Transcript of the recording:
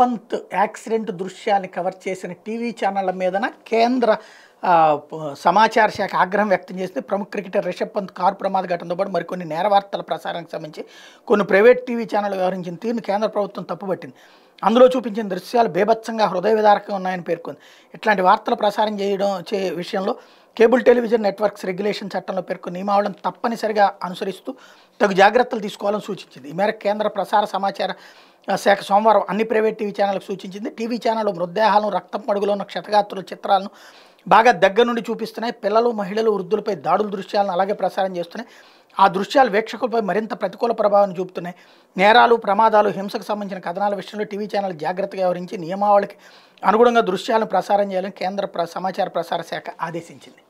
Pant accident దృశ్యాన్ని cover చేసిన TV ఛానళ్ల మీదన కేంద్ర సమాచార శాఖ ఆగ్రహం వ్యక్తం చేసింది ప్రముఖ క్రికెటర్ రిషబ్ పంత్ కారు ప్రమాద ఘటనతో పాటు మరికొన్ని నేర వార్తల ప్రసారానికి సంబంధించి కొన్ని ప్రైవేట్ టీవీ ఛానళ్ళు వ్యవహరించిన తీరును కేంద్ర ప్రభుత్వం తప్పుపట్టింది అందులో చూపించిన దృశ్యాలు బేభత్సంగా హృదయ విదారకంగా ఉన్నాయని పేర్కొంది ఇట్లాంటి వార్తలు ప్రసారం చేయడం చే విషయంలో కేబుల్ టెలివిజన్ నెట్వర్క్స్ రెగ్యులేషన్ చట్టంలో పేర్కొన్న నియమావళం తప్పనిసరిగా అనుసరిస్తూ తగు జాగ్రత్తలు తీసుకోవాలని సూచించింది ఈ మేరకు కేంద్ర ప్రసార సమాచార శాఖ సోమవారం అన్ని ప్రైవేట్ టీవీ ఛానళ్లకు సూచించింది టీవీ ఛానళ్ళు మృతదేహాలను రక్తం అడుగులో ఉన్న క్షతగాత్రుల చిత్రాలను బాగా దగ్గర నుండి చూపిస్తున్నాయి పిల్లలు మహిళలు వృద్ధులపై దాడుల దృశ్యాలను అలాగే ప్రసారం చేస్తున్నాయి ఆ దృశ్యాలు వీక్షకులపై మరింత ప్రతికూల ప్రభావం చూపుతున్నాయి నేరాలు ప్రమాదాలు హింసకు సంబంధించిన కథనాల విషయంలో టీవీ ఛానల్ జాగ్రత్తగా వ్యవహరించి నియమావళికి అనుగుణంగా దృశ్యాలను ప్రసారం చేయాలని కేంద్ర సమాచార ప్రసార శాఖ ఆదేశించింది